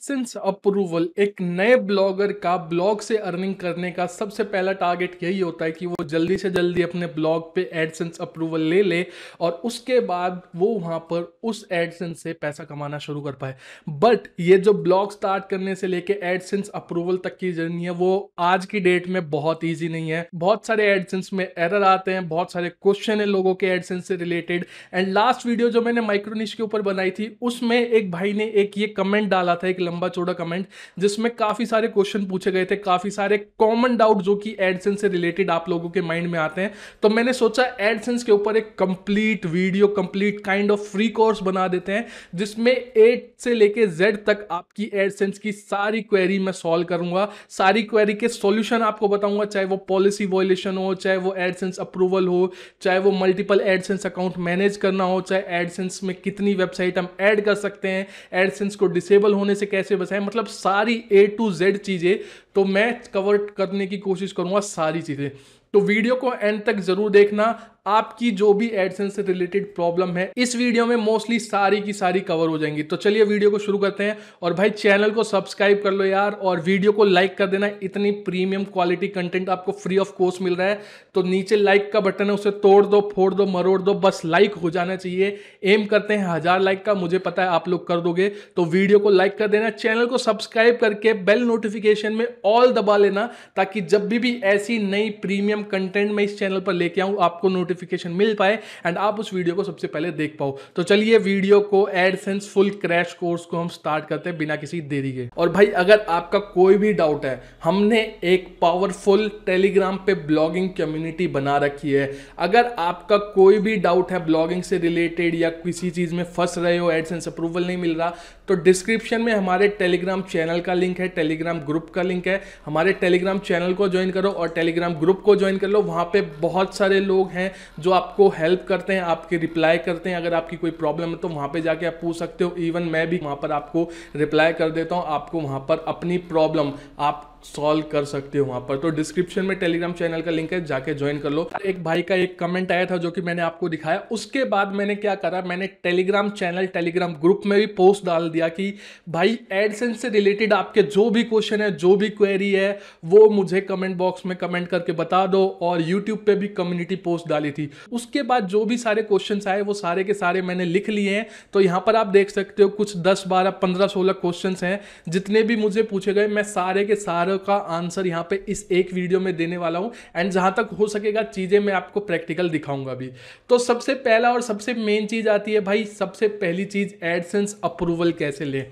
AdSense approval एक नए blogger का ब्लॉग से अर्निंग करने का सबसे पहला टारगेट यही होता है कि वो जल्दी से जल्दी अपने ब्लॉग पे एडसेंस अप्रूवल ले ले और उसके बाद वो वहाँ पर उस एडसेंस से पैसा कमाना शुरू कर पाए बट ये जो ब्लॉग स्टार्ट करने से लेके एडसेंस अप्रूवल तक की जर्नी है वो आज की डेट में बहुत ईजी नहीं है बहुत सारे एडसेंस में एरर आते हैं बहुत सारे क्वेश्चन है लोगों के एडसेंस से रिलेटेड एंड लास्ट वीडियो जो मैंने माइक्रोनिश के ऊपर बनाई थी उसमें एक भाई ने एक ये कमेंट डाला था एक लंबा चौड़ा कमेंट जिसमें काफ़ी सारे क्वेश्चन पूछे गए थे काफ़ी सारे कॉमन डाउट जो कि एडसेंस से रिलेटेड आप लोगों के माइंड में आते हैं तो मैंने सोचा एडसेंस के ऊपर एक complete video complete kind of free course बना देते हैं जिसमें ए से लेके जेड तक आपकी एडसेंस की सारी क्वेरी मैं सॉल्व करूंगा सारी क्वेरी के सोल्यूशन आपको बताऊंगा चाहे वो पॉलिसी वॉयलेशन हो चाहे वो एडसेंस अप्रूवल हो चाहे वो मल्टीपल एडसेंस अकाउंट मैनेज करना हो चाहे एडसेंस में कितनी वेबसाइट हम ऐड कर सकते हैं एडसेंस को डिसेबल होने से कैसे बचाएं मतलब सारी ए टू जेड चीज़ें तो मैं कवर करने की कोशिश करूँगा सारी चीज़ें तो वीडियो को एंड तक ज़रूर देखना आपकी जो भी एडसेंस से रिलेटेड प्रॉब्लम है इस वीडियो में मोस्टली सारी की सारी कवर हो जाएंगी तो चलिए वीडियो को शुरू करते हैं और भाई चैनल को सब्सक्राइब कर लो यार और वीडियो को लाइक कर देना इतनी प्रीमियम क्वालिटी कंटेंट आपको फ्री ऑफ कॉस्ट मिल रहा है तो नीचे लाइक का बटन है उसे तोड़ दो फोड़ दो मरोड़ दो बस लाइक हो जाना चाहिए एम करते हैं हजार लाइक का मुझे पता है आप लोग कर दोगे तो वीडियो को लाइक कर देना चैनल को सब्सक्राइब करके बेल नोटिफिकेशन में ऑल दबा लेना ताकि जब भी भी ऐसी नई प्रीमियम कंटेंट मैं इस चैनल पर लेके आऊँ आपको नोटिफिक नोटिफिकेशन मिल पाए एंड आप उस वीडियो को सबसे पहले देख पाओ तो चलिए वीडियो को एडसेंस फुल क्रैश कोर्स को हम स्टार्ट करते हैं बिना किसी देरी के और भाई अगर आपका कोई भी डाउट है हमने एक पावरफुल टेलीग्राम पे ब्लॉगिंग कम्युनिटी बना रखी है अगर आपका कोई भी डाउट है ब्लॉगिंग से रिलेटेड या किसी चीज़ में फंस रहे हो एडसेंस अप्रूवल नहीं मिल रहा तो डिस्क्रिप्शन में हमारे टेलीग्राम चैनल का लिंक है टेलीग्राम ग्रुप का लिंक है हमारे टेलीग्राम चैनल को ज्वाइन करो और टेलीग्राम ग्रुप को ज्वाइन कर लो वहाँ पे बहुत सारे लोग हैं जो आपको हेल्प करते हैं आपके रिप्लाई करते हैं अगर आपकी कोई प्रॉब्लम है तो वहाँ पे जाके आप पूछ सकते हो इवन मैं भी वहाँ पर आपको रिप्लाई कर देता हूँ आपको वहाँ पर अपनी प्रॉब्लम आप सॉल्व कर सकते हो वहां पर तो डिस्क्रिप्शन में टेलीग्राम चैनल का लिंक है जाके ज्वाइन कर लो एक भाई का एक कमेंट आया था जो कि मैंने आपको दिखाया उसके बाद मैंने क्या करा मैंने टेलीग्राम चैनल टेलीग्राम ग्रुप में भी पोस्ट डाल दिया कि भाई एडसेंस से रिलेटेड आपके जो भी क्वेश्चन है जो भी क्वेरी है वो मुझे कमेंट बॉक्स में कमेंट करके बता दो और यूट्यूब पर भी कम्युनिटी पोस्ट डाली थी उसके बाद जो भी सारे क्वेश्चन आए वो सारे के सारे मैंने लिख लिए हैं तो यहाँ पर आप देख सकते हो कुछ दस बारह पंद्रह सोलह क्वेश्चन हैं जितने भी मुझे पूछे गए मैं सारे के सारे सारों का आंसर यहाँ पे इस एक वीडियो में देने वाला हूँ एंड जहाँ तक हो सकेगा चीज़ें मैं आपको प्रैक्टिकल दिखाऊंगा भी तो सबसे पहला और सबसे मेन चीज़ आती है भाई सबसे पहली चीज़ एडसेंस अप्रूवल कैसे लें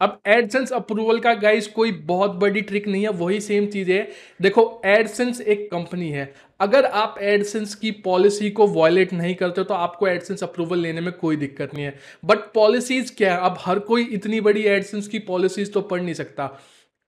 अब एडसेंस अप्रूवल का गाइस कोई बहुत बड़ी ट्रिक नहीं है वही सेम चीज़ है देखो एडसेंस एक कंपनी है अगर आप एडसेंस की पॉलिसी को वॉयलेट नहीं करते तो आपको एडसेंस अप्रूवल लेने में कोई दिक्कत नहीं है बट पॉलिसीज़ क्या है अब हर कोई इतनी बड़ी एडसेंस की पॉलिसीज़ तो पढ़ नहीं सकता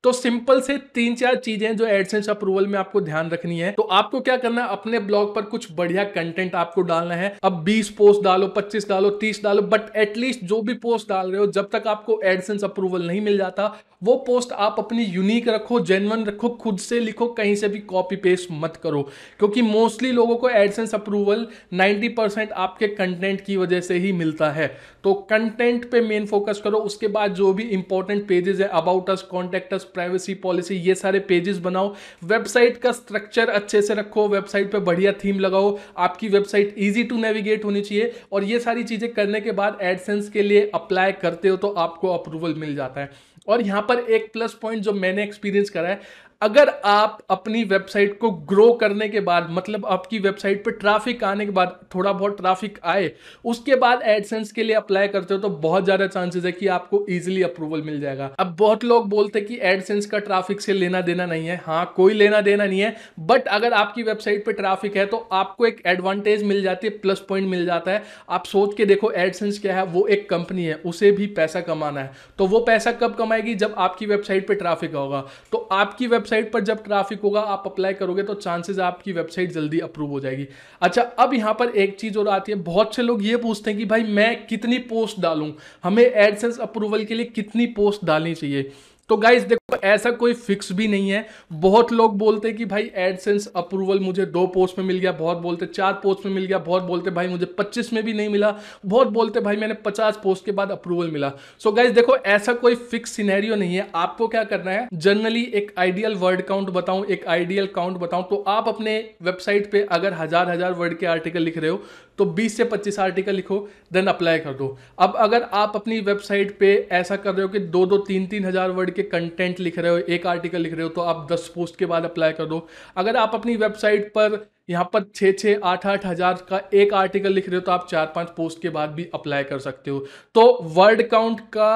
तो सिंपल से तीन चार चीजें जो एडसेंस अप्रूवल में आपको ध्यान रखनी है तो आपको क्या करना है अपने ब्लॉग पर कुछ बढ़िया कंटेंट आपको डालना है अब 20 पोस्ट डालो 25 डालो 30 डालो बट एटलीस्ट जो भी पोस्ट डाल रहे हो जब तक आपको एडसेंस अप्रूवल नहीं मिल जाता वो पोस्ट आप अपनी यूनिक रखो जेनवन रखो खुद से लिखो कहीं से भी कॉपी पेस्ट मत करो क्योंकि मोस्टली लोगों को एडसेंस अप्रूवल 90% आपके कंटेंट की वजह से ही मिलता है तो कंटेंट पे मेन फोकस करो उसके बाद जो भी इंपॉर्टेंट पेजेस है about us contact us privacy policy ये सारे पेजेस बनाओ वेबसाइट का स्ट्रक्चर अच्छे से रखो वेबसाइट पर बढ़िया थीम लगाओ आपकी वेबसाइट ईजी टू नेविगेट होनी चाहिए और ये सारी चीज़ें करने के बाद एडसेंस के लिए अप्लाई करते हो तो आपको अप्रूवल मिल जाता है और यहाँ पर एक प्लस पॉइंट जो मैंने एक्सपीरियंस करा है अगर आप अपनी वेबसाइट को ग्रो करने के बाद मतलब आपकी वेबसाइट पे ट्रैफिक आने के बाद थोड़ा बहुत ट्रैफिक आए उसके बाद एडसेंस के लिए अप्लाई करते हो तो बहुत ज़्यादा चांसेस है कि आपको इजीली अप्रूवल मिल जाएगा अब बहुत लोग बोलते हैं कि एडसेंस का ट्रैफिक से लेना देना नहीं है हाँ कोई लेना देना नहीं है बट अगर आपकी वेबसाइट पर ट्राफिक है तो आपको एक एडवांटेज मिल जाती है प्लस पॉइंट मिल जाता है आप सोच के देखो एडसेंस क्या है वो एक कंपनी है उसे भी पैसा कमाना है तो वो पैसा कब कमाएगी जब आपकी वेबसाइट पर ट्राफिक होगा तो आपकी वेब वेबसाइट पर जब ट्रैफिक होगा आप अप्लाई करोगे तो चांसेस आपकी वेबसाइट जल्दी अप्रूव हो जाएगी अच्छा अब यहाँ पर एक चीज़ और आती है बहुत से लोग ये पूछते हैं कि भाई मैं कितनी पोस्ट डालूँ हमें एडसेंस अप्रूवल के लिए कितनी पोस्ट डालनी चाहिए तो गाइज देखो ऐसा कोई फिक्स भी नहीं है बहुत लोग बोलते हैं कि भाई एडसेंस अप्रूवल मुझे दो पोस्ट में मिल गया बहुत बोलते चार पोस्ट में मिल गया बहुत बोलते भाई मुझे 25 में भी नहीं मिला बहुत बोलते भाई मैंने 50 पोस्ट के बाद अप्रूवल मिला सो so गाइज देखो ऐसा कोई फिक्स सिनेरियो नहीं है आपको क्या करना है जनरली एक आइडियल वर्ड काउंट बताऊं एक आइडियल काउंट बताऊं तो आप अपने वेबसाइट पर अगर हजार हजार वर्ड के आर्टिकल लिख रहे हो तो 20 से 25 आर्टिकल लिखो देन अप्लाई कर दो अब अगर आप अपनी वेबसाइट पे ऐसा कर रहे हो कि दो दो तीन तीन हजार वर्ड के कंटेंट लिख रहे हो एक आर्टिकल लिख रहे हो तो आप दस पोस्ट के बाद अप्लाई कर दो अगर आप अपनी वेबसाइट पर यहाँ पर छः छः आठ आठ हज़ार का एक आर्टिकल लिख रहे हो तो आप चार पांच पोस्ट के बाद भी अप्लाई कर सकते हो तो वर्ड काउंट का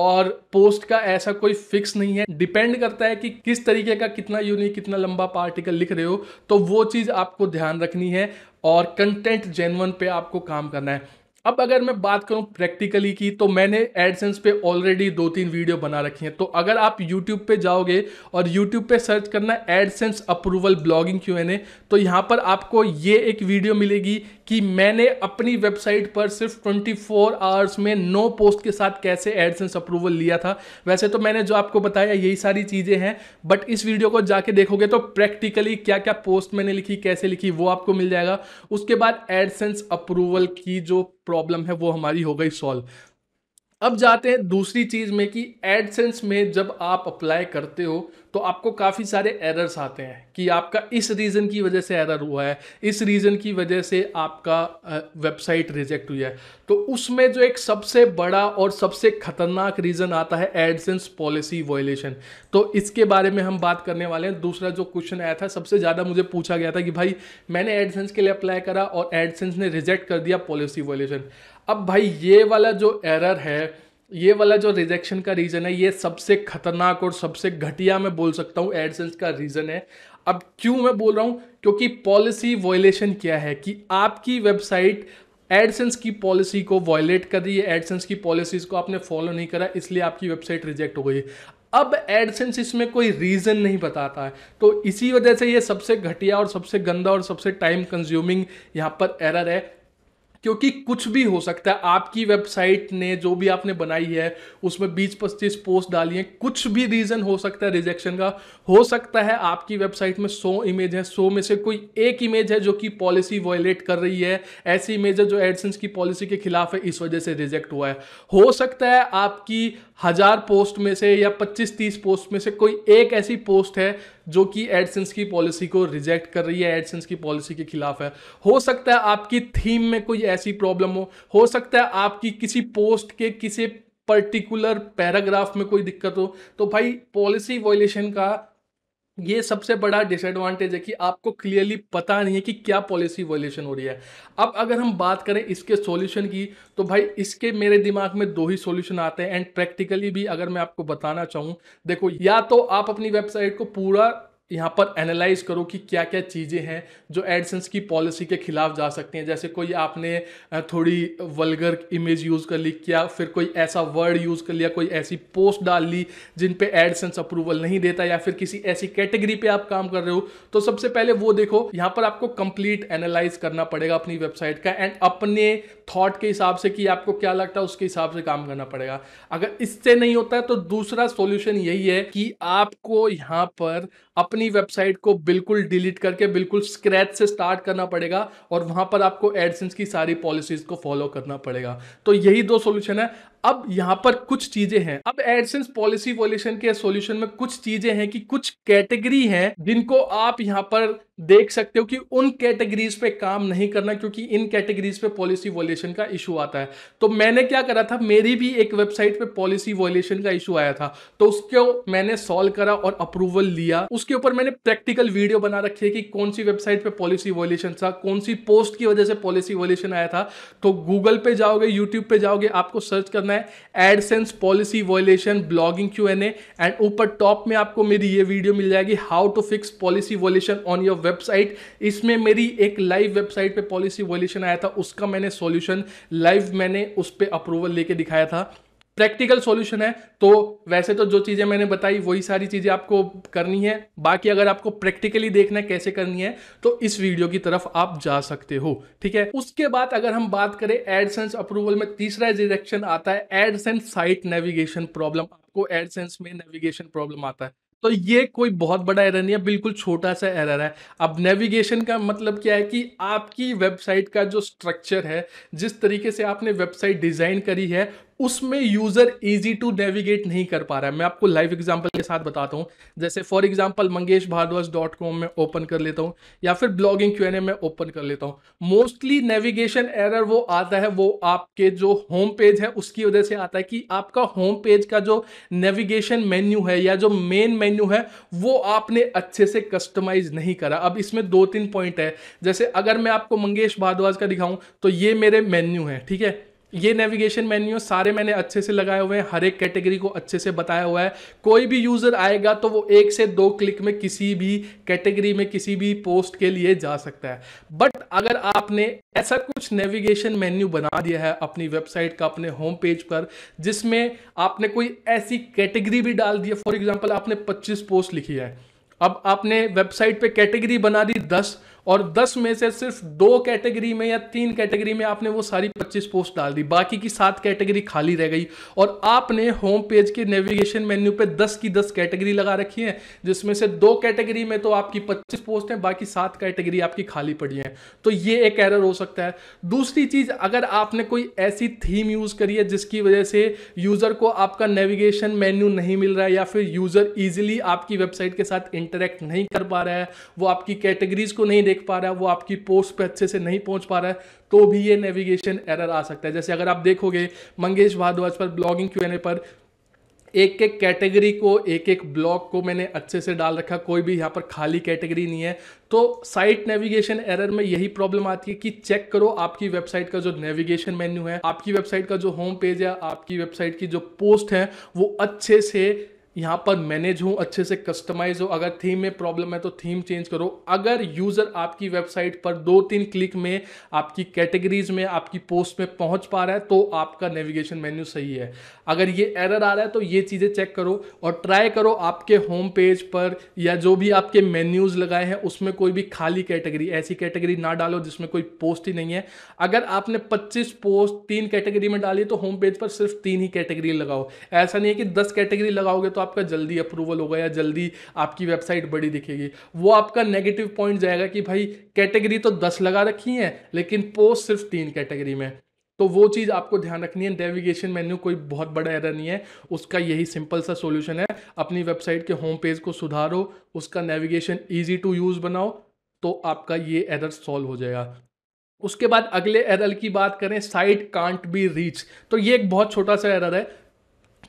और पोस्ट का ऐसा कोई फिक्स नहीं है डिपेंड करता है कि किस तरीके का कितना यूनिक कितना लंबा आर्टिकल लिख रहे हो तो वो चीज़ आपको ध्यान रखनी है और कंटेंट जेनवन पे आपको काम करना है अब अगर मैं बात करूं प्रैक्टिकली की तो मैंने एडसेंस पे ऑलरेडी दो तीन वीडियो बना रखी हैं तो अगर आप यूट्यूब पे जाओगे और यूट्यूब पे सर्च करना AdSense approval blogging Q N तो यहाँ पर आपको ये एक वीडियो मिलेगी कि मैंने अपनी वेबसाइट पर सिर्फ 24 आवर्स में नो पोस्ट के साथ कैसे एडसेंस अप्रूवल लिया था वैसे तो मैंने जो आपको बताया यही सारी चीज़ें हैं बट इस वीडियो को जाके देखोगे तो प्रैक्टिकली क्या क्या पोस्ट मैंने लिखी कैसे लिखी वो आपको मिल जाएगा उसके बाद एडसेंस अप्रूवल की जो प्रॉब्लम है वो हमारी हो गई सॉल्व अब जाते हैं दूसरी चीज़ में कि एडसेंस में जब आप अप्लाई करते हो तो आपको काफ़ी सारे एरर्स आते हैं कि आपका इस रीज़न की वजह से एरर हुआ है इस रीज़न की वजह से आपका वेबसाइट रिजेक्ट हुई है तो उसमें जो एक सबसे बड़ा और सबसे ख़तरनाक रीज़न आता है एडसेंस पॉलिसी वॉयलेशन तो इसके बारे में हम बात करने वाले हैं दूसरा जो क्वेश्चन आया था सबसे ज़्यादा मुझे पूछा गया था कि भाई मैंने एडसेंस के लिए अप्लाई करा और एडसेंस ने रिजेक्ट कर दिया पॉलिसी वॉयलेशन अब भाई ये वाला जो एरर है ये वाला जो रिजेक्शन का रीज़न है ये सबसे खतरनाक और सबसे घटिया मैं बोल सकता हूँ एडसेंस का रीज़न है अब क्यों मैं बोल रहा हूँ क्योंकि पॉलिसी वॉयलेशन क्या है कि आपकी वेबसाइट एडसेंस की पॉलिसी को वॉयलेट कर रही है एडसेंस की पॉलिसीज़ को आपने फॉलो नहीं करा इसलिए आपकी वेबसाइट रिजेक्ट हो गई अब एडसेंस इसमें कोई रीज़न नहीं बताता है तो इसी वजह से ये सबसे घटिया और सबसे गंदा और सबसे टाइम कंज्यूमिंग यहाँ पर एरर है क्योंकि कुछ भी हो सकता है आपकी वेबसाइट ने जो भी आपने बनाई है उसमें बीस पच्चीस पोस्ट डाली है कुछ भी रीज़न हो सकता है रिजेक्शन का हो सकता है आपकी वेबसाइट में सौ इमेज है सौ में से कोई एक इमेज है जो कि पॉलिसी वॉयलेट कर रही है ऐसी इमेज है जो एडसेंस की पॉलिसी के खिलाफ है इस वजह से रिजेक्ट हुआ है हो सकता है आपकी हज़ार पोस्ट में से या 25-30 पोस्ट में से कोई एक ऐसी पोस्ट है जो कि एडसेंस की पॉलिसी को रिजेक्ट कर रही है एडसेंस की पॉलिसी के खिलाफ है हो सकता है आपकी थीम में कोई ऐसी प्रॉब्लम हो हो सकता है आपकी किसी पोस्ट के किसी पर्टिकुलर पैराग्राफ में कोई दिक्कत हो तो भाई पॉलिसी वॉयलेशन का ये सबसे बड़ा डिसएडवांटेज है कि आपको क्लियरली पता नहीं है कि क्या पॉलिसी वॉल्यूशन हो रही है अब अगर हम बात करें इसके सॉल्यूशन की तो भाई इसके मेरे दिमाग में दो ही सॉल्यूशन आते हैं एंड प्रैक्टिकली भी अगर मैं आपको बताना चाहूँ देखो या तो आप अपनी वेबसाइट को पूरा यहाँ पर एनालाइज करो कि क्या क्या चीज़ें हैं जो एडसेंस की पॉलिसी के खिलाफ जा सकती हैं जैसे कोई आपने थोड़ी वलगर इमेज यूज़ कर ली क्या फिर कोई ऐसा वर्ड यूज़ कर लिया कोई ऐसी पोस्ट डाल ली जिन पे एडसेंस अप्रूवल नहीं देता या फिर किसी ऐसी कैटेगरी पे आप काम कर रहे हो तो सबसे पहले वो देखो यहाँ पर आपको कंप्लीट एनालाइज करना पड़ेगा अपनी वेबसाइट का एंड अपने थॉट के हिसाब से कि आपको क्या लगता है उसके हिसाब से काम करना पड़ेगा अगर इससे नहीं होता है तो दूसरा सोल्यूशन यही है कि आपको यहाँ पर अपनी वेबसाइट को बिल्कुल डिलीट करके बिल्कुल स्क्रैच से स्टार्ट करना पड़ेगा और वहां पर आपको एडसेंस की सारी पॉलिसीज को फॉलो करना पड़ेगा तो यही दो सोल्यूशन है अब यहाँ पर कुछ चीजें हैं अब एडसेंस पॉलिसी वॉल्यूशन के सॉल्यूशन में कुछ चीजें हैं कि कुछ कैटेगरी हैं जिनको आप यहाँ पर देख सकते हो कि उन कैटेगरीज पे काम नहीं करना क्योंकि इन कैटेगरीज पे पॉलिसी वॉल्यूशन का इशू आता है तो मैंने क्या करा था मेरी भी एक वेबसाइट पे पॉलिसी वॉल्यूशन का इशू आया था तो उसको मैंने सॉल्व करा और अप्रूवल लिया उसके ऊपर मैंने प्रैक्टिकल वीडियो बना रखी है कि कौन सी वेबसाइट पर पॉलिसी वॉल्यूशन था कौन सी पोस्ट की वजह से पॉलिसी वॉल्यूशन आया था तो गूगल पे जाओगे यूट्यूब पे जाओगे आपको सर्च करना करना है AdSense policy violation blogging Q N and ऊपर टॉप में आपको मेरी ये वीडियो मिल जाएगी how to fix policy violation on your website इसमें मेरी एक लाइव वेबसाइट पे पॉलिसी वॉयलेशन आया था उसका मैंने सॉल्यूशन लाइव मैंने उस पर अप्रूवल लेके दिखाया था प्रैक्टिकल सॉल्यूशन है तो वैसे तो जो चीज़ें मैंने बताई वही सारी चीज़ें आपको करनी है बाकी अगर आपको प्रैक्टिकली देखना है कैसे करनी है तो इस वीडियो की तरफ आप जा सकते हो ठीक है उसके बाद अगर हम बात करें एडसेंस अप्रूवल में तीसरा डिरेक्शन आता है एडसेंस साइट नेविगेशन प्रॉब्लम आपको एडसेंस में नेविगेशन प्रॉब्लम आता है तो ये कोई बहुत बड़ा एरर नहीं है बिल्कुल छोटा सा एरर है अब नेविगेशन का मतलब क्या है कि आपकी वेबसाइट का जो स्ट्रक्चर है जिस तरीके से आपने वेबसाइट डिज़ाइन करी है उसमें यूजर इजी टू नेविगेट नहीं कर पा रहा है मैं आपको लाइव एग्जांपल के साथ बताता हूँ जैसे for example Mangesh Bhardwaj dot com में ओपन कर लेता हूँ या फिर ब्लॉगिंग क्यू एन में ओपन कर लेता हूँ मोस्टली नेविगेशन एरर वो आता है वो आपके जो होम पेज है उसकी वजह से आता है कि आपका होम पेज का जो नेविगेशन मेन्यू है या जो मेन मेन्यू है वो आपने अच्छे से कस्टमाइज नहीं करा अब इसमें दो तीन पॉइंट है जैसे अगर मैं आपको मंगेश भारद्वाज का दिखाऊं तो ये मेरे मेन्यू है ठीक है ये नेविगेशन मेन्यू सारे मैंने अच्छे से लगाए हुए हैं हर एक कैटेगरी को अच्छे से बताया हुआ है कोई भी यूज़र आएगा तो वो एक से दो क्लिक में किसी भी कैटेगरी में किसी भी पोस्ट के लिए जा सकता है बट अगर आपने ऐसा कुछ नेविगेशन मेन्यू बना दिया है अपनी वेबसाइट का अपने होम पेज पर जिसमें आपने कोई ऐसी कैटेगरी भी डाल दी है फॉर एग्जाम्पल आपने पच्चीस पोस्ट लिखी है अब आपने वेबसाइट पर कैटेगरी बना दी दस और 10 में से सिर्फ दो कैटेगरी में या तीन कैटेगरी में आपने वो सारी 25 पोस्ट डाल दी बाकी की सात कैटेगरी खाली रह गई और आपने होम पेज के नेविगेशन मेन्यू पे 10 की 10 कैटेगरी लगा रखी है जिसमें से दो कैटेगरी में तो आपकी 25 पोस्ट हैं बाकी सात कैटेगरी आपकी खाली पड़ी हैं तो ये एक एरर हो सकता है दूसरी चीज़ अगर आपने कोई ऐसी थीम यूज़ करी है जिसकी वजह से यूज़र को आपका नेविगेशन मेन्यू नहीं मिल रहा है या फिर यूज़र ईजिली आपकी वेबसाइट के साथ इंटरेक्ट नहीं कर पा रहा है वो आपकी कैटेगरीज को नहीं देख देख पा रहा है वो आपकी पोस्ट पे अच्छे से नहीं पहुंच पा रहा है तो भी ये नेविगेशन एरर आ सकता है जैसे अगर आप देखोगे मंगेश भारद्वाज पर ब्लॉगिंग क्यों पर एक एक कैटेगरी को एक एक ब्लॉक को मैंने अच्छे से डाल रखा कोई भी यहाँ पर खाली कैटेगरी नहीं है तो साइट नेविगेशन एरर में यही प्रॉब्लम आती है कि चेक करो आपकी वेबसाइट का जो नेविगेशन मेन्यू है आपकी वेबसाइट का जो होम पेज है आपकी वेबसाइट की जो पोस्ट है वो अच्छे से यहाँ पर मैनेज हो अच्छे से कस्टमाइज हो अगर थीम में प्रॉब्लम है तो थीम चेंज करो अगर यूज़र आपकी वेबसाइट पर दो तीन क्लिक में आपकी कैटेगरीज में आपकी पोस्ट में पहुँच पा रहा है तो आपका नेविगेशन मेन्यू सही है अगर ये एरर आ रहा है तो ये चीज़ें चेक करो और ट्राई करो आपके होम पेज पर या जो भी आपके मेन्यूज़ लगाए हैं उसमें कोई भी खाली कैटेगरी ऐसी कैटेगरी ना डालो जिसमें कोई पोस्ट ही नहीं है अगर आपने 25 पोस्ट तीन कैटेगरी में डाली तो होम पेज पर सिर्फ तीन ही कैटेगरी लगाओ ऐसा नहीं है कि दस कैटेगरी लगाओगे तो आपका जल्दी अप्रूवल होगा या जल्दी आपकी वेबसाइट बड़ी दिखेगी वो आपका नेगेटिव पॉइंट जाएगा कि भाई कैटेगरी तो दस लगा रखी है लेकिन पोस्ट सिर्फ तीन कैटेगरी में तो वो चीज़ आपको ध्यान रखनी है नेविगेशन मेन्यू कोई बहुत बड़ा एरर नहीं है उसका यही सिंपल सा सोल्यूशन है अपनी वेबसाइट के होम पेज को सुधारो उसका नेविगेशन ईजी टू यूज़ बनाओ तो आपका ये एरर सॉल्व हो जाएगा उसके बाद अगले एरर की बात करें साइट कांट बी रीच तो ये एक बहुत छोटा सा एरर है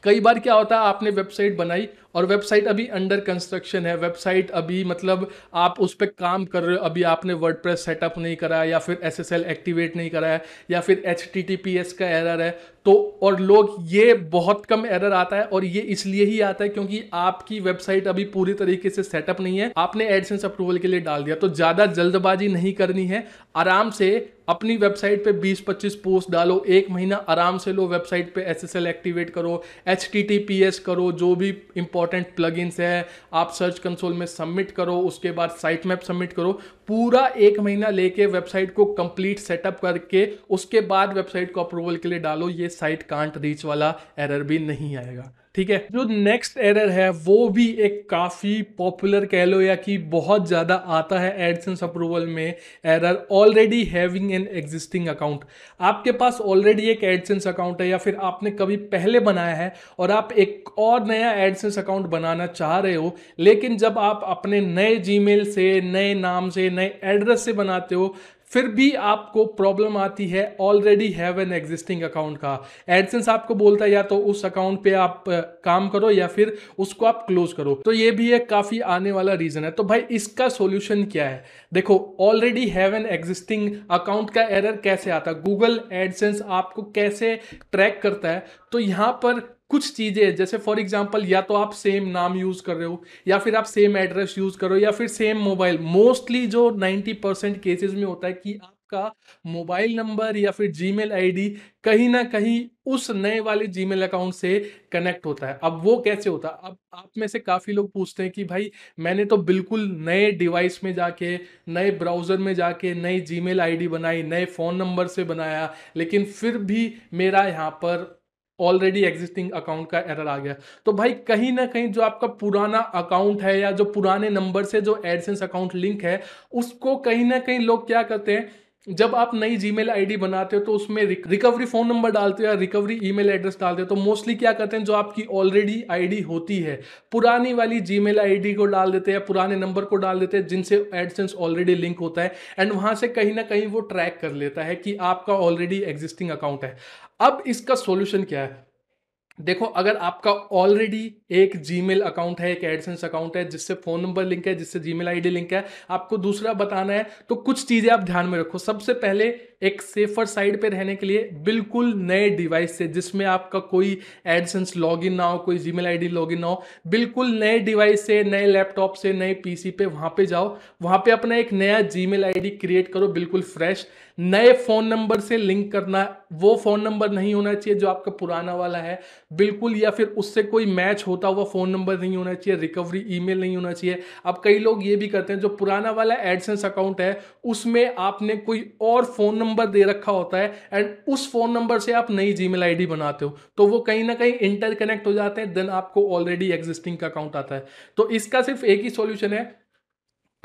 कई बार क्या होता है आपने वेबसाइट बनाई और वेबसाइट अभी अंडर कंस्ट्रक्शन है वेबसाइट अभी मतलब आप उस पर काम कर रहे हो अभी आपने वर्ड सेटअप नहीं करा या फिर एस एक्टिवेट नहीं करा है या फिर एच का एरर है तो और लोग ये बहुत कम एरर आता है और ये इसलिए ही आता है क्योंकि आपकी वेबसाइट अभी पूरी तरीके से सेटअप नहीं है आपने एडसेंस अप्रूवल के लिए डाल दिया तो ज़्यादा जल्दबाजी नहीं करनी है आराम से अपनी वेबसाइट पे 20-25 पोस्ट डालो एक महीना आराम से लो वेबसाइट पे एस एक्टिवेट करो एच करो जो भी इम्पोर्टेंट इंपॉर्टेंट प्लगइन्स है आप सर्च कंसोल में सबमिट करो उसके बाद साइट मैप सबमिट करो पूरा एक महीना लेके वेबसाइट को कंप्लीट सेटअप करके उसके बाद वेबसाइट को अप्रूवल के लिए डालो ये साइट कांट रीच वाला एरर भी नहीं आएगा ठीक है जो नेक्स्ट एरर है वो भी एक काफ़ी पॉपुलर कह लो या कि बहुत ज़्यादा आता है एडसेंस अप्रूवल में error already having an existing account आपके पास ऑलरेडी एक एडसेंस अकाउंट है या फिर आपने कभी पहले बनाया है और आप एक और नया एडसेंस अकाउंट बनाना चाह रहे हो लेकिन जब आप अपने नए जीमेल से नए नाम से नए एड्रेस से बनाते हो फिर भी आपको प्रॉब्लम आती है already have an existing account का एडसेंस आपको बोलता है या तो उस अकाउंट पे आप काम करो या फिर उसको आप क्लोज करो तो ये भी एक काफ़ी आने वाला रीज़न है तो भाई इसका सोल्यूशन क्या है देखो already have an existing account का एरर कैसे आता गूगल एडसेंस आपको कैसे ट्रैक करता है तो यहाँ पर कुछ चीज़ें जैसे फॉर एग्जाम्पल या तो आप सेम नाम यूज़ कर रहे हो या फिर आप सेम एड्रेस यूज़ कर रहे हो या फिर सेम मोबाइल मोस्टली जो 90 परसेंट केसेज में होता है कि आपका मोबाइल नंबर या फिर जी मेल कहीं ना कहीं उस नए वाले जी अकाउंट से कनेक्ट होता है अब वो कैसे होता है अब आप में से काफ़ी लोग पूछते हैं कि भाई मैंने तो बिल्कुल नए डिवाइस में जाके नए ब्राउज़र में जाके नई जी मेल बनाई नए फ़ोन नंबर से बनाया लेकिन फिर भी मेरा यहाँ पर ऑलरेडी एग्जिस्टिंग अकाउंट का एरर आ गया तो भाई कहीं ना कहीं जो आपका पुराना अकाउंट है या जो पुराने नंबर से जो एडसेंस अकाउंट लिंक है उसको कहीं ना कहीं लोग क्या करते हैं जब आप नई जी मेल बनाते हो तो उसमें रिकवरी फ़ोन नंबर डालते हो या रिकवरी ईमेल एड्रेस डालते हो तो मोस्टली क्या करते हैं जो आपकी ऑलरेडी आईडी होती है पुरानी वाली जी मेल को डाल देते हैं पुराने नंबर को डाल देते हैं जिनसे एडसेंस ऑलरेडी लिंक होता है एंड वहां से कहीं ना कहीं वो ट्रैक कर लेता है कि आपका ऑलरेडी एग्जिस्टिंग अकाउंट है अब इसका सॉल्यूशन क्या है देखो अगर आपका ऑलरेडी एक जीमेल अकाउंट है एक एडसेंस अकाउंट है जिससे फ़ोन नंबर लिंक है जिससे जीमेल आईडी लिंक है आपको दूसरा बताना है तो कुछ चीज़ें आप ध्यान में रखो सबसे पहले एक सेफर साइड पे रहने के लिए बिल्कुल नए डिवाइस से जिसमें आपका कोई एडसेंस लॉगिन ना हो कोई जीमेल आईडी लॉगिन ना हो बिल्कुल नए डिवाइस से नए लैपटॉप से नए पीसी पे वहां पे जाओ वहां पे अपना एक नया जीमेल आईडी क्रिएट करो बिल्कुल फ्रेश नए फ़ोन नंबर से लिंक करना वो फ़ोन नंबर नहीं होना चाहिए जो आपका पुराना वाला है बिल्कुल या फिर उससे कोई मैच होता हुआ फ़ोन नंबर नहीं होना चाहिए रिकवरी ईमेल नहीं होना चाहिए अब कई लोग ये भी करते हैं जो पुराना वाला एडसेंस अकाउंट है उसमें आपने कोई और फ़ोन नंबर नंबर दे रखा होता है एंड उस फ़ोन नंबर से आप नई जी मेल बनाते हो तो वो कहीं ना कहीं इंटरकनेक्ट हो जाते हैं देन आपको ऑलरेडी एग्जिस्टिंग का अकाउंट आता है तो इसका सिर्फ एक ही सोल्यूशन है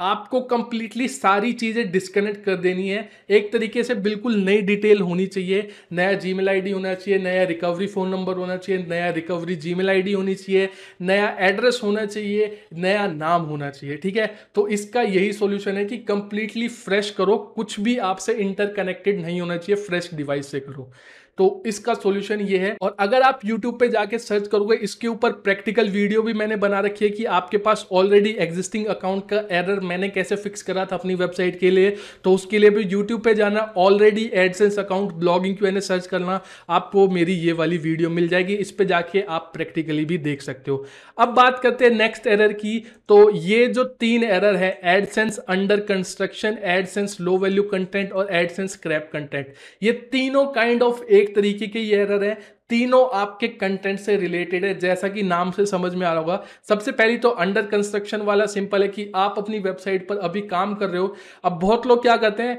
आपको कंप्लीटली सारी चीज़ें डिस्कनेक्ट कर देनी है एक तरीके से बिल्कुल नई डिटेल होनी चाहिए नया जी मेल होना चाहिए नया रिकवरी फ़ोन नंबर होना चाहिए नया रिकवरी जी मेल होनी चाहिए नया एड्रेस होना चाहिए नया नाम होना चाहिए ठीक है तो इसका यही सोल्यूशन है कि कंप्लीटली फ्रेश करो कुछ भी आपसे इंटरकनेक्टेड नहीं होना चाहिए फ्रेश डिवाइस से करो तो इसका सोल्यूशन ये है और अगर आप यूट्यूब पे जाके सर्च करोगे इसके ऊपर प्रैक्टिकल वीडियो भी मैंने बना रखी है कि आपके पास ऑलरेडी एग्जिस्टिंग अकाउंट का एरर मैंने कैसे फिक्स करा था अपनी वेबसाइट के लिए तो उसके लिए भी यूट्यूब पे जाना already AdSense account blogging Q search करना आपको मेरी ये वाली वीडियो मिल जाएगी इस पर जाके आप प्रैक्टिकली भी देख सकते हो अब बात करते हैं नेक्स्ट एरर की तो ये जो तीन एरर है AdSense under construction AdSense low value content और एडसेंस क्रैप कंटेंट ये तीनों काइंड ऑफ एक एक तरीके के ये एरर है तीनों आपके कंटेंट से रिलेटेड है जैसा कि नाम से समझ में आ रहा होगा सबसे पहली तो अंडर कंस्ट्रक्शन वाला सिंपल है कि आप अपनी वेबसाइट पर अभी काम कर रहे हो अब बहुत लोग क्या करते हैं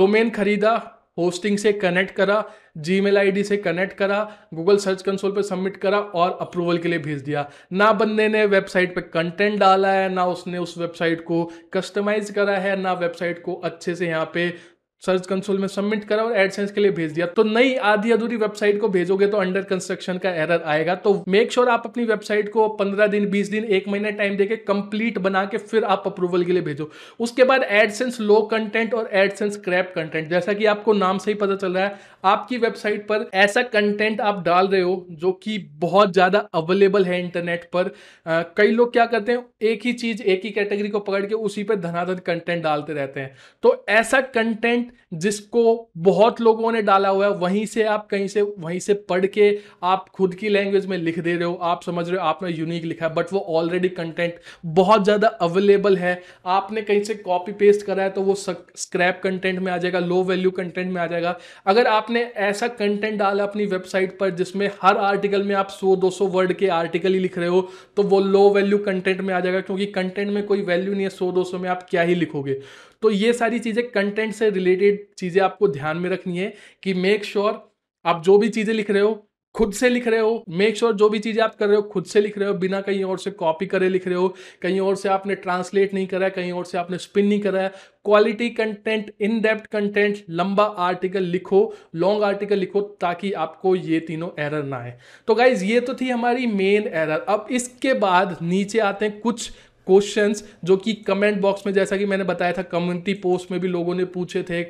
डोमेन खरीदा होस्टिंग से कनेक्ट करा जी मेल आई से कनेक्ट करा गूगल सर्च कंसोल पर सबमिट करा और अप्रूवल के लिए भेज दिया ना बंदे ने वेबसाइट पर कंटेंट डाला है ना उसने उस वेबसाइट को कस्टमाइज करा है ना वेबसाइट को अच्छे से यहाँ पे सर्च कंसोल में सबमिट करा और एडसेंस के लिए भेज दिया तो नई आधी अधूरी वेबसाइट को भेजोगे तो अंडर कंस्ट्रक्शन का एरर आएगा तो मेक श्योर sure आप अपनी वेबसाइट को पंद्रह दिन बीस दिन एक महीना टाइम देके कंप्लीट बना के फिर आप अप्रूवल के लिए भेजो उसके बाद एडसेंस लो कंटेंट और एडसेंस क्रैप कंटेंट जैसा कि आपको नाम से ही पता चल रहा है आपकी वेबसाइट पर ऐसा कंटेंट आप डाल रहे हो जो कि बहुत ज़्यादा अवेलेबल है इंटरनेट पर आ, कई लोग क्या करते हैं एक ही चीज़ एक ही कैटेगरी को पकड़ के उसी पर धनाधन कंटेंट डालते रहते हैं तो ऐसा कंटेंट जिसको बहुत लोगों ने डाला हुआ है वहीं से आप कहीं से वहीं से पढ़ के आप खुद की लैंग्वेज में लिख दे रहे हो आप समझ रहे हो आपने यूनिक लिखा है बट वो ऑलरेडी कंटेंट बहुत ज़्यादा अवेलेबल है आपने कहीं से कॉपी पेस्ट करा है तो वो स्क्रैप कंटेंट में आ जाएगा लो वैल्यू कंटेंट में आ जाएगा अगर आपने ऐसा कंटेंट डाला अपनी वेबसाइट पर जिसमें हर आर्टिकल में आप सौ दो वर्ड के आर्टिकल ही लिख रहे हो तो वो लो वैल्यू कंटेंट में आ जाएगा क्योंकि कंटेंट में कोई वैल्यू नहीं है सौ दो में आप क्या ही लिखोगे तो ये सारी चीज़ें कंटेंट से रिलेटेड चीज़ें आपको ध्यान में रखनी है कि मेक श्योर sure आप जो भी चीज़ें लिख रहे हो खुद से लिख रहे हो मेक श्योर sure जो भी चीज़ें आप कर रहे हो खुद से लिख रहे हो बिना कहीं और से कॉपी करे लिख रहे हो कहीं और से आपने ट्रांसलेट नहीं करा है कहीं और से आपने स्पिन नहीं करा है quality content in depth content लंबा आर्टिकल लिखो लॉन्ग आर्टिकल लिखो ताकि आपको ये तीनों एरर ना आए तो गाइज ये तो थी हमारी मेन एरर अब इसके बाद नीचे आते हैं कुछ क्वेश्चंस जो कि कमेंट बॉक्स में जैसा कि मैंने बताया था कम्युनिटी पोस्ट में भी लोगों ने पूछे थे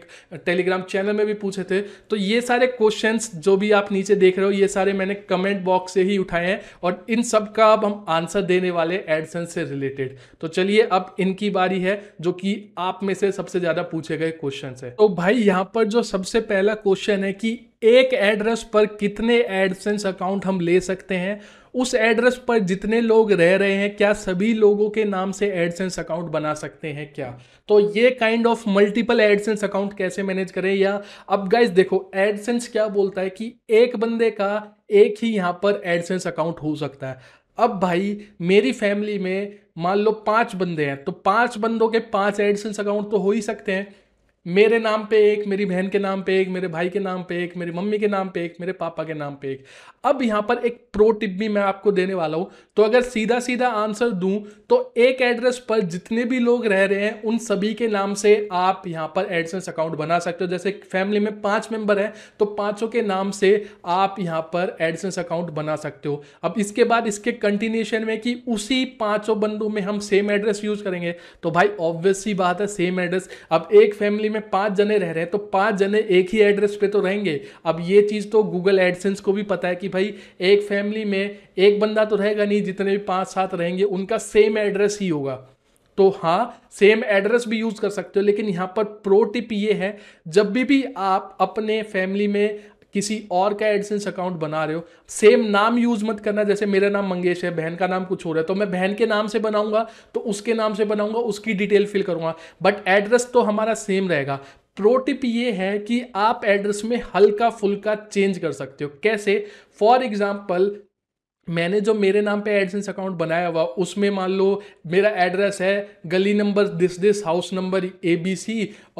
टेलीग्राम चैनल में भी पूछे थे तो ये सारे क्वेश्चंस जो भी आप नीचे देख रहे हो ये सारे मैंने कमेंट बॉक्स से ही उठाए हैं और इन सब का अब हम आंसर देने वाले एडसन से रिलेटेड तो चलिए अब इनकी बारी है जो कि आप में से सबसे ज़्यादा पूछे गए क्वेश्चन है तो भाई यहाँ पर जो सबसे पहला क्वेश्चन है कि एक एड्रेस पर कितने एडसेंस अकाउंट हम ले सकते हैं उस एड्रेस पर जितने लोग रह रहे हैं क्या सभी लोगों के नाम से एडसेंस अकाउंट बना सकते हैं क्या तो ये kind of multiple AdSense account कैसे मैनेज करें या अब गाइज देखो एडसेंस क्या बोलता है कि एक बंदे का एक ही यहाँ पर एडसेंस अकाउंट हो सकता है अब भाई मेरी फैमिली में मान लो पांच बंदे हैं तो पांच बंदों के पांच एडसेंस अकाउंट तो हो ही सकते हैं मेरे नाम पे एक मेरी बहन के नाम पे एक मेरे भाई के नाम पे एक मेरी मम्मी के नाम पे एक मेरे पापा के नाम पे एक अब यहाँ पर एक प्रो टिप भी मैं आपको देने वाला हूँ तो अगर सीधा सीधा आंसर दूँ तो एक एड्रेस पर जितने भी लोग रह रहे हैं उन सभी के नाम से आप यहाँ पर एडसेंस अकाउंट बना सकते हो जैसे फैमिली में पाँच मेंबर हैं तो पाँचों के नाम से आप यहाँ पर एडसेंस अकाउंट बना सकते हो अब इसके बाद इसके कंटिन्यूशन में कि उसी पाँचों बंदों में हम सेम एड्रेस यूज़ करेंगे तो भाई ऑब्वियसली बात है सेम एड्रेस अब एक फैमिली में पांच जने रह रहे हैं तो पांच जने एक ही एड्रेस पे तो रहेंगे अब ये चीज़ तो गूगल एडसेंस को भी पता है कि भाई एक फैमिली में एक बंदा तो रहेगा नहीं जितने भी पांच सात रहेंगे उनका सेम एड्रेस ही होगा तो हाँ सेम एड्रेस भी यूज़ कर सकते हो लेकिन यहाँ पर प्रो टिप ये है जब भी भी आप अपने फैमिली में किसी और का एडसेंस अकाउंट बना रहे हो सेम नाम यूज मत करना जैसे मेरा नाम मंगेश है बहन का नाम कुछ हो रहा है तो मैं बहन के नाम से बनाऊंगा तो उसके नाम से बनाऊंगा उसकी डिटेल फिल करूंगा बट एड्रेस तो हमारा सेम रहेगा प्रो टिप ये है कि आप एड्रेस में हल्का फुल्का चेंज कर सकते हो कैसे फॉर एग्जाम्पल मैंने जो मेरे नाम पे एडसेंस अकाउंट बनाया हुआ उसमें मान लो मेरा एड्रेस है गली number this this house number A B C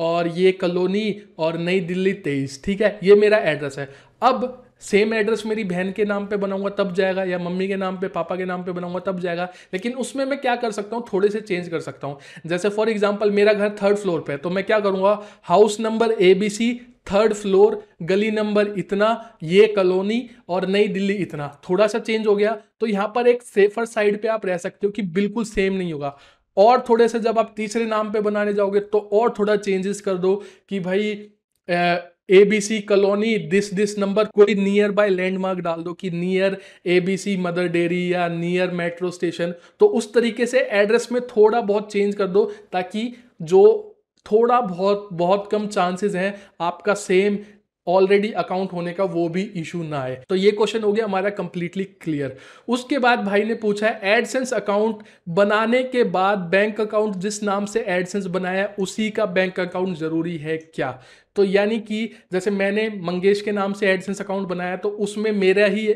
और ये कॉलोनी और नई दिल्ली तेईस ठीक है ये मेरा एड्रेस है अब सेम एड्रेस मेरी बहन के नाम पे बनाऊंगा तब जाएगा या मम्मी के नाम पे पापा के नाम पे बनाऊंगा तब जाएगा लेकिन उसमें मैं क्या कर सकता हूँ थोड़े से चेंज कर सकता हूँ जैसे फॉर एग्जांपल मेरा घर थर्ड फ्लोर पे है तो मैं क्या करूँगा house number A B C third floor गली नंबर इतना ये कॉलोनी और नई दिल्ली इतना थोड़ा सा चेंज हो गया तो यहाँ पर एक सेफर साइड पे आप रह सकते हो कि बिल्कुल सेम नहीं होगा और थोड़े से जब आप तीसरे नाम पे बनाने जाओगे तो और थोड़ा चेंजेस कर दो कि भाई A B C colony this this number कोई नियर बाय लैंडमार्क डाल दो कि near A B C Mother Dairy या नियर मेट्रो स्टेशन तो उस तरीके से एड्रेस में थोड़ा बहुत चेंज कर दो ताकि जो थोड़ा बहुत बहुत कम चांसेस हैं आपका सेम ऑलरेडी अकाउंट होने का वो भी इशू ना आए तो ये क्वेश्चन हो गया हमारा कंप्लीटली क्लियर उसके बाद भाई ने पूछा है एडसेंस अकाउंट बनाने के बाद बैंक अकाउंट जिस नाम से एडसेंस बनाया है उसी का बैंक अकाउंट जरूरी है क्या तो यानी कि जैसे मैंने मंगेश के नाम से एडसेंस अकाउंट बनाया तो उसमें मेरा ही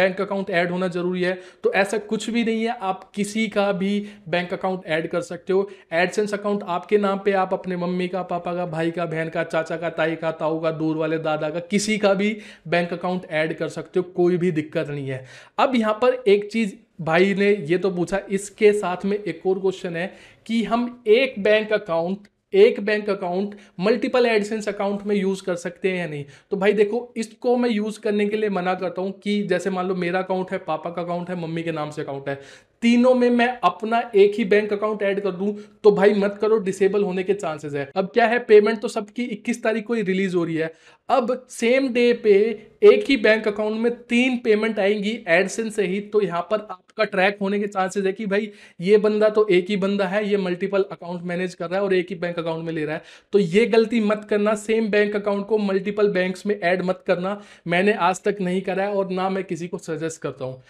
बैंक अकाउंट ऐड होना ज़रूरी है तो ऐसा कुछ भी नहीं है आप किसी का भी बैंक अकाउंट ऐड कर सकते हो एडसेंस अकाउंट आपके नाम पे आप अपने मम्मी का पापा का भाई का बहन का चाचा का ताई का ताऊ का दूर वाले दादा का किसी का भी बैंक अकाउंट ऐड कर सकते हो कोई भी दिक्कत नहीं है अब यहाँ पर एक चीज़ भाई ने ये तो पूछा इसके साथ में एक और क्वेश्चन है कि हम एक बैंक अकाउंट एक bank account multiple AdSense account में यूज़ कर सकते हैं या नहीं तो भाई देखो इसको मैं यूज़ करने के लिए मना करता हूं कि जैसे मान लो मेरा अकाउंट है पापा का अकाउंट है मम्मी के नाम से अकाउंट है तीनों में मैं अपना एक ही बैंक अकाउंट ऐड कर दूं तो भाई मत करो डिसेबल होने के चांसेस है अब क्या है पेमेंट तो सबकी 21 तारीख को ही रिलीज हो रही है अब सेम डे पे एक ही बैंक अकाउंट में तीन पेमेंट आएंगी एडसन से ही तो यहाँ पर आपका ट्रैक होने के चांसेस है कि भाई ये बंदा तो एक ही बंदा है ये मल्टीपल अकाउंट मैनेज कर रहा है और एक ही बैंक अकाउंट में ले रहा है तो ये गलती मत करना सेम बैंक अकाउंट को मल्टीपल बैंक में ऐड मत करना मैंने आज तक नहीं करा है और ना मैं किसी को सजेस्ट करता हूँ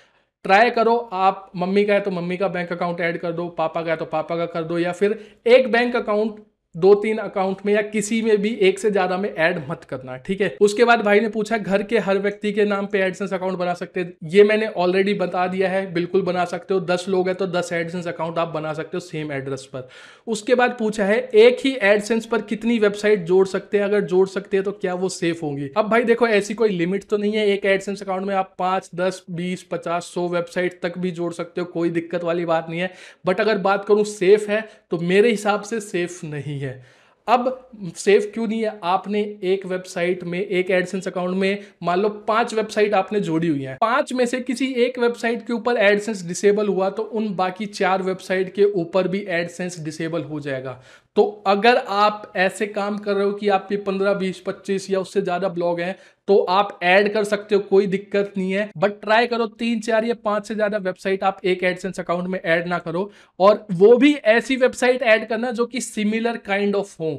ट्राई करो आप मम्मी का है तो मम्मी का बैंक अकाउंट ऐड कर दो पापा का है तो पापा का कर दो या फिर एक बैंक अकाउंट दो तीन अकाउंट में या किसी में भी एक से ज्यादा में ऐड मत करना ठीक है उसके बाद भाई ने पूछा घर के हर व्यक्ति के नाम पे एडसेंस अकाउंट बना सकते हैं ये मैंने ऑलरेडी बता दिया है बिल्कुल बना सकते हो दस लोग हैं तो दस एडसेंस अकाउंट आप बना सकते हो सेम एड्रेस पर उसके बाद पूछा है एक ही एडसेंस पर कितनी वेबसाइट जोड़ सकते हैं अगर जोड़ सकते हैं तो क्या वो सेफ होंगी अब भाई देखो ऐसी कोई लिमिट तो नहीं है एक एडसेंस अकाउंट में आप पांच दस बीस पचास सौ वेबसाइट तक भी जोड़ सकते हो कोई दिक्कत वाली बात नहीं है बट अगर बात करूं सेफ है तो मेरे हिसाब से सेफ नहीं है अब सेव क्यों नहीं है आपने एक वेबसाइट में एक एडसेंस अकाउंट में मान लो पांच वेबसाइट आपने जोड़ी हुई है पांच में से किसी एक वेबसाइट के ऊपर एडसेंस डिसेबल हुआ तो उन बाकी चार वेबसाइट के ऊपर भी एडसेंस डिसेबल हो जाएगा तो अगर आप ऐसे काम कर रहे हो कि आपके पंद्रह बीस पच्चीस या उससे ज्यादा ब्लॉग हैं तो आप ऐड कर सकते हो कोई दिक्कत नहीं है बट ट्राई करो तीन चार या पांच से ज्यादा वेबसाइट आप एक एडसेंस अकाउंट में ऐड ना करो और वो भी ऐसी वेबसाइट ऐड करना जो कि सिमिलर काइंड ऑफ हो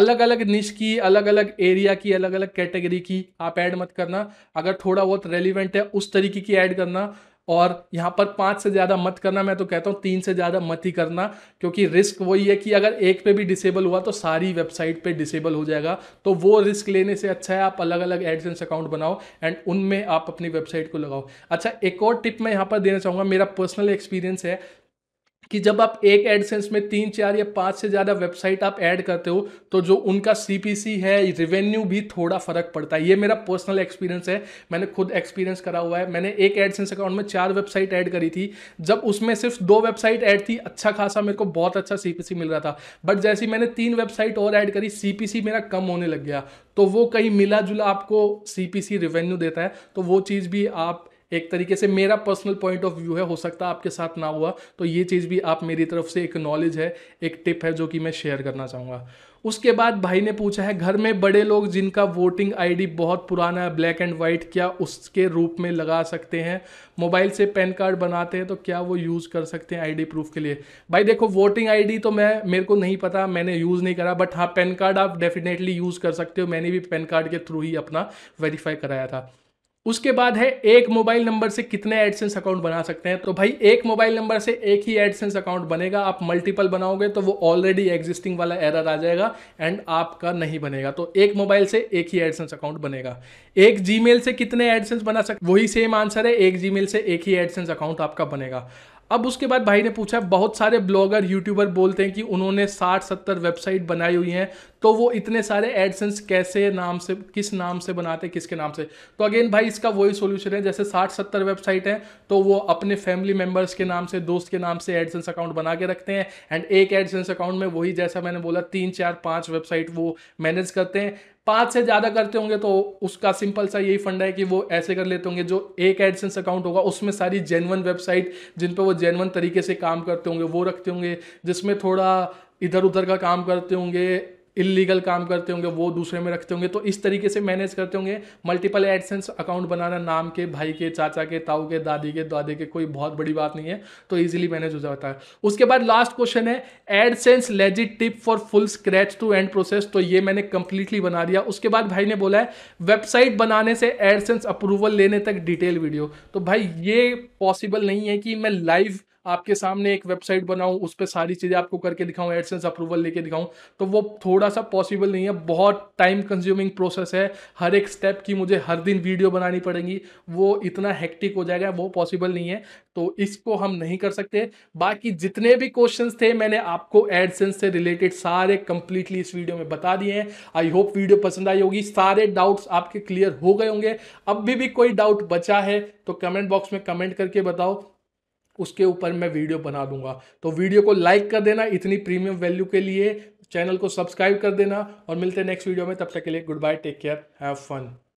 अलग अलग निश की अलग अलग एरिया की अलग अलग कैटेगरी की आप ऐड मत करना अगर थोड़ा बहुत रेलिवेंट है उस तरीके की ऐड करना और यहाँ पर पाँच से ज़्यादा मत करना मैं तो कहता हूँ तीन से ज़्यादा मत ही करना क्योंकि रिस्क वही है कि अगर एक पे भी डिसेबल हुआ तो सारी वेबसाइट पे डिसेबल हो जाएगा तो वो रिस्क लेने से अच्छा है आप अलग अलग एडसेंस अकाउंट बनाओ एंड उनमें आप अपनी वेबसाइट को लगाओ अच्छा एक और टिप मैं यहाँ पर देना चाहूँगा मेरा पर्सनल एक्सपीरियंस है कि जब आप एक एडसेंस में तीन चार या पांच से ज़्यादा वेबसाइट आप ऐड करते हो तो जो उनका सीपीसी है रिवेन्यू भी थोड़ा फ़र्क पड़ता है ये मेरा पर्सनल एक्सपीरियंस है मैंने खुद एक्सपीरियंस करा हुआ है मैंने एक एडसेंस अकाउंट में चार वेबसाइट ऐड करी थी जब उसमें सिर्फ दो वेबसाइट ऐड थी अच्छा खासा मेरे को बहुत अच्छा सीपीसी मिल रहा था बट जैसी मैंने तीन वेबसाइट और ऐड करी सीपीसी मेरा कम होने लग गया तो वो कहीं मिला जुला आपको सीपीसी रिवेन्यू देता है तो वो चीज़ भी आप एक तरीके से मेरा पर्सनल पॉइंट ऑफ व्यू है हो सकता है आपके साथ ना हुआ तो ये चीज़ भी आप मेरी तरफ से एक नॉलेज है एक टिप है जो कि मैं शेयर करना चाहूँगा उसके बाद भाई ने पूछा है घर में बड़े लोग जिनका वोटिंग आईडी बहुत पुराना है ब्लैक एंड वाइट क्या उसके रूप में लगा सकते हैं मोबाइल से पैन कार्ड बनाते हैं तो क्या वो यूज़ कर सकते हैं आईडी प्रूफ के लिए भाई देखो वोटिंग आईडी तो मैं मेरे को नहीं पता मैंने यूज़ नहीं करा बट हाँ पैन कार्ड आप डेफिनेटली यूज़ कर सकते हो मैंने भी पैन कार्ड के थ्रू ही अपना वेरीफाई कराया था उसके बाद है एक मोबाइल नंबर से कितने एडसेंस अकाउंट बना सकते हैं तो भाई एक मोबाइल नंबर से एक ही एडसेंस अकाउंट बनेगा आप मल्टीपल बनाओगे तो वो ऑलरेडी एग्जिस्टिंग वाला एरर आ जाएगा एंड आपका नहीं बनेगा तो एक मोबाइल से एक ही एडसेंस अकाउंट बनेगा एक जी से कितने एडसेंस बना सकते वही सेम आंसर है एक जी से एक ही एडसेंस अकाउंट आपका बनेगा अब उसके बाद भाई ने पूछा बहुत सारे ब्लॉगर यूट्यूबर बोलते हैं कि उन्होंने 60-70 वेबसाइट बनाई हुई हैं तो वो इतने सारे एडसेंस कैसे नाम से किस नाम से बनाते हैं किसके नाम से तो अगेन भाई इसका वही सोल्यूशन है जैसे 60-70 वेबसाइट हैं तो वो अपने फैमिली मेम्बर्स के नाम से दोस्त के नाम से एडसेंस अकाउंट बना के रखते हैं एंड एक एडसेंस अकाउंट में वही जैसा मैंने बोला तीन चार पाँच वेबसाइट वो मैनेज करते हैं पाँच से ज़्यादा करते होंगे तो उसका सिंपल सा यही फंडा है कि वो ऐसे कर लेते होंगे जो एक एडसेंस अकाउंट होगा उसमें सारी जेनवन वेबसाइट जिन पर वो जेनवन तरीके से काम करते होंगे वो रखते होंगे जिसमें थोड़ा इधर उधर का काम करते होंगे इलीगल काम करते होंगे वो दूसरे में रखते होंगे तो इस तरीके से मैनेज करते होंगे मल्टीपल एडसेंस अकाउंट बनाना नाम के भाई के चाचा के ताऊ के दादी के दादे के कोई बहुत बड़ी बात नहीं है तो ईजिली मैनेज हो जाता है उसके बाद लास्ट क्वेश्चन है AdSense legit tip for full scratch to end process तो ये मैंने कंप्लीटली बना दिया उसके बाद भाई ने बोला है वेबसाइट बनाने से एडसेंस अप्रूवल लेने तक डिटेल वीडियो तो भाई ये पॉसिबल नहीं है कि मैं लाइव आपके सामने एक वेबसाइट बनाऊं उस पर सारी चीज़ें आपको करके दिखाऊं एडसेंस अप्रूवल लेके दिखाऊं तो वो थोड़ा सा पॉसिबल नहीं है बहुत टाइम कंज्यूमिंग प्रोसेस है हर एक स्टेप की मुझे हर दिन वीडियो बनानी पड़ेगी वो इतना हैक्टिक हो जाएगा वो पॉसिबल नहीं है तो इसको हम नहीं कर सकते बाकी जितने भी क्वेश्चन थे मैंने आपको एडसेंस से रिलेटेड सारे कंप्लीटली इस वीडियो में बता दिए हैं आई होप वीडियो पसंद आई होगी सारे डाउट्स आपके क्लियर हो गए होंगे अब भी, भी कोई डाउट बचा है तो कमेंट बॉक्स में कमेंट करके बताओ उसके ऊपर मैं वीडियो बना दूंगा तो वीडियो को लाइक कर देना इतनी प्रीमियम वैल्यू के लिए चैनल को सब्सक्राइब कर देना और मिलते हैं नेक्स्ट वीडियो में तब तक के लिए goodbye take care have fun